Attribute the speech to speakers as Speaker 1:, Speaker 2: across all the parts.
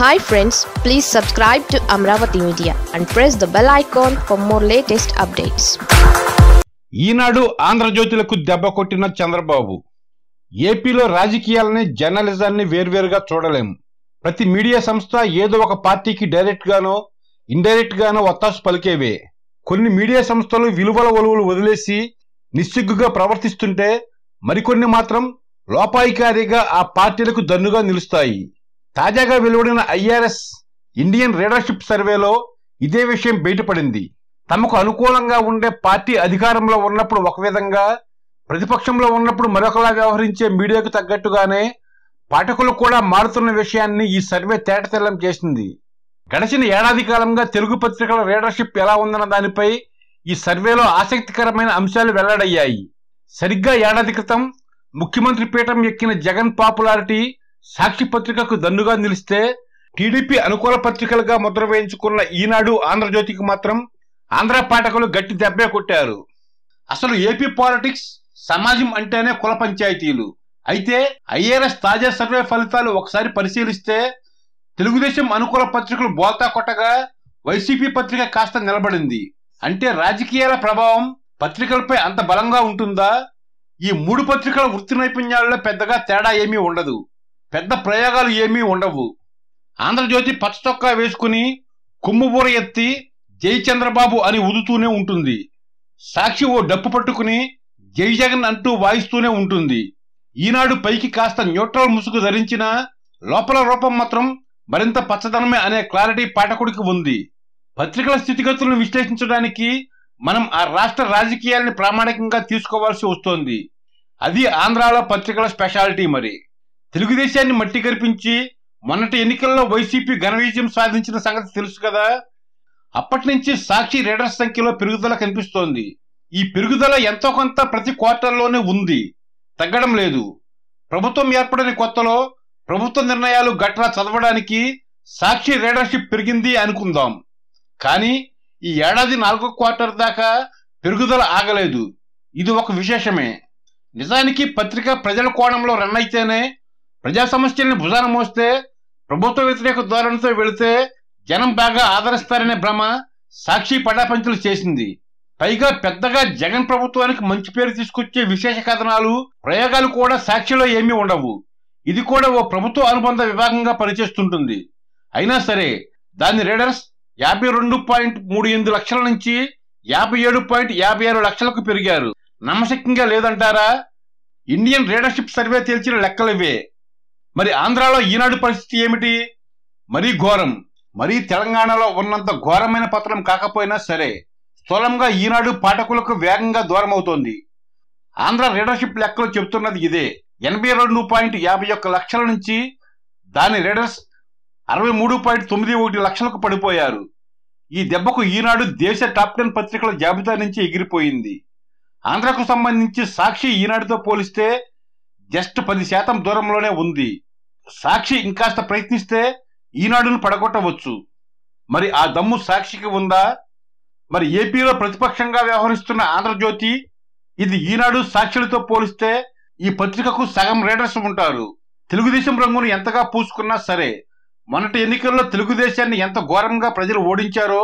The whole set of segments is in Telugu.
Speaker 1: hi friends please subscribe to Amaravati media and press the bell icon for more latest updates Eenadu ఆంధ్రజ్యోతులకు దెబ్బ కొట్టిన చంద్రబాబు ఏపీలో రాజకీయాలని జర్నలిజాన్ని వేర్వేరుగా చూడలేము ప్రతి మీడియా సంస్థ ఏదో ఒక పార్టీకి డైరెక్ట్ గానో ఇండైరెక్ట్ గానో ఒత్తాసు పలికేవే కొన్ని మీడియా సంస్థలు విలువల ఒలువలు వదిలేసి నిస్సిగ్గుగా ప్రవర్తిస్తుంటే మరికొన్ని మాత్రం లోపాయికారిగా ఆ పార్టీలకు దన్నుగా నిలుస్తాయి తాజాగా వెలువడిన ఐఆర్ఎస్ ఇండియన్ లీడర్షిప్ సర్వేలో ఇదే విషయం బయటపడింది తమకు అనుకూలంగా ఉండే పార్టీ అధికారంలో ఉన్నప్పుడు ఒక విధంగా ప్రతిపక్షంలో ఉన్నప్పుడు మరొకలా వ్యవహరించే మీడియాకు తగ్గట్టుగానే పాఠకులు కూడా మారుతున్న విషయాన్ని ఈ సర్వే తేటతెల్లం చేసింది గడిచిన ఏడాది కాలంగా తెలుగు పత్రికల రీడర్షిప్ ఎలా ఉందన్న దానిపై ఈ సర్వేలో ఆసక్తికరమైన అంశాలు వెల్లడయ్యాయి సరిగ్గా ఏడాది క్రితం ముఖ్యమంత్రి పీఠం ఎక్కిన జగన్ పాపులారిటీ సాక్షి పత్రికకు దన్నుగా నిలిస్తే టీడీపీ అనుకూల పత్రికలుగా ముద్ర వేయించుకున్న ఈనాడు ఆంధ్రజ్యోతికి మాత్రం ఆంధ్ర పాఠకులు గట్టి దెబ్బే కొట్టారు అసలు ఏపీ పాలిటిక్స్ సమాజం అంటేనే కుల పంచాయతీలు అయితే ఐఆర్ఎస్ తాజా సర్వే ఫలితాలు ఒకసారి పరిశీలిస్తే తెలుగుదేశం అనుకూల పత్రికలు బోల్తా కొట్టగా వైసీపీ పత్రిక కాస్త నిలబడింది అంటే రాజకీయాల ప్రభావం పత్రికలపై అంత బలంగా ఉంటుందా ఈ మూడు పత్రికల వృత్తి నైపుణ్యాలలో పెద్దగా తేడా ఏమీ ఉండదు పెద్ద ప్రయోగాలు ఏమీ ఉండవు ఆంధ్రజ్యోతి పచ్చచొక్కా వేసుకుని కుమ్ముబూర ఎత్తి జై చంద్రబాబు అని ఉదుతూనే ఉంటుంది సాక్షి ఓ డప్పు పట్టుకుని జై జగన్ అంటూ వాయిస్తూనే ఉంటుంది ఈనాడు పైకి కాస్త న్యూట్రల్ ముసుగు ధరించిన లోపల రూపం మాత్రం మరింత పచ్చదనమే అనే క్లారిటీ పాఠకుడికి ఉంది పత్రికల స్థితిగతులను విశ్లేషించడానికి మనం ఆ రాష్ట్ర రాజకీయాలని ప్రామాణికంగా తీసుకోవాల్సి వస్తోంది అది ఆంధ్రాలో పత్రికల స్పెషాలిటీ మరి తెలుగుదేశాన్ని మట్టి కరిపించి మొన్నటి ఎన్నికల్లో వైసీపీ ఘన విజయం సాధించిన సంగతి తెలుసు కదా అప్పటి నుంచి సాక్షి రీడర్స్ సంఖ్యలో పెరుగుదల కనిపిస్తోంది ఈ పెరుగుదల ఎంతో కొంత ప్రతి క్వార్టర్లోనే ఉంది తగ్గడం లేదు ప్రభుత్వం ఏర్పడిన కొత్తలో ప్రభుత్వ నిర్ణయాలు గట్రా చదవడానికి సాక్షి రీడర్షిప్ పెరిగింది అనుకుందాం కానీ ఈ ఏడాది నాలుగో క్వార్టర్ దాకా పెరుగుదల ఆగలేదు ఇది ఒక విశేషమే నిజానికి పత్రిక ప్రజల కోణంలో రన్ అయితేనే ప్రజా సమస్యల్ని భుజాన మోస్తే ప్రభుత్వ వ్యతిరేక ధోరణితో వెళితే జనం బాగా ఆదరిస్తారనే భ్రమ సాక్షి పటాపంచులు చేసింది పైగా పెద్దగా జగన్ ప్రభుత్వానికి మంచి పేరు తీసుకొచ్చే విశేష కథనాలు ప్రయోగాలు కూడా సాక్షిలో ఏమీ ఉండవు ఇది కూడా ఓ ప్రభుత్వ అనుబంధ విభాగంగా పనిచేస్తుంటుంది అయినా సరే దాని రీడర్స్ యాభై రెండు పాయింట్ మూడు ఎనిమిది లక్షల నుంచి యాభై ఏడు పాయింట్ యాభై ఆరు లక్షలకు పెరిగారు నమ్మశక్యంగా లేదంటారా ఇండియన్ రీడర్షిప్ సర్వే తేల్చిన లెక్కలివే మరి ఆంధ్రాలో ఈనాడు పరిస్థితి ఏమిటి మరీ ఘోరం మరీ తెలంగాణలో ఉన్నంత ఘోరమైన పత్రం కాకపోయినా సరే స్థూలంగా ఈనాడు పాఠకులకు వేగంగా దూరం అవుతోంది ఆంధ్ర రీడర్షిప్ లెక్కలు చెబుతున్నది ఇదే ఎనభై రెండు పాయింట్ యాభై ఒక్క లక్షల నుంచి దాని రీడర్స్ అరవై మూడు పాయింట్ తొమ్మిది ఒకటి లక్షలకు పడిపోయారు ఈ దెబ్బకు ఈనాడు దేశ టాప్ టెన్ పత్రికల జాబితా నుంచి ఎగిరిపోయింది ఆంధ్రకు సంబంధించి సాక్షి ఈనాడుతో పోలిస్తే జస్ట్ పది శాతం దూరంలోనే ఉంది సాక్షి ఇంకాస్త ప్రయత్నిస్తే ఈనాడును పడగొట్టవచ్చు మరి ఆ దమ్ము సాక్షికి ఉందా మరి ఏపీలో ప్రతిపక్షంగా వ్యవహరిస్తున్న ఆంధ్రజ్యోతి ఇది ఈనాడు సాక్షులతో పోలిస్తే ఈ పత్రికకు సగం రీడర్స్ ఉంటారు తెలుగుదేశం రంగును ఎంతగా పూసుకున్నా సరే మొన్నటి ఎన్నికల్లో తెలుగుదేశాన్ని ఎంత ఘోరంగా ప్రజలు ఓడించారో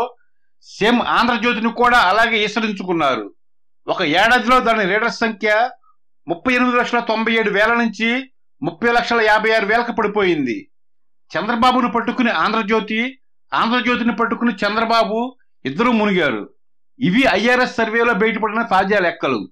Speaker 1: సేమ్ ఆంధ్రజ్యోతిని కూడా అలాగే ఈసరించుకున్నారు ఒక ఏడాదిలో దాని రీడర్స్ సంఖ్య ముప్పై ఎనిమిది లక్షల తొంభై ఏడు వేల నుంచి ముప్పై లక్షల యాభై ఆరు వేలకు పడిపోయింది చంద్రబాబును పట్టుకుని ఆంధ్రజ్యోతి ఆంధ్రజ్యోతిని పట్టుకుని చంద్రబాబు ఇద్దరూ మునిగారు ఇవి ఐఆర్ఎస్ సర్వేలో బయటపడిన తాజా లెక్కలు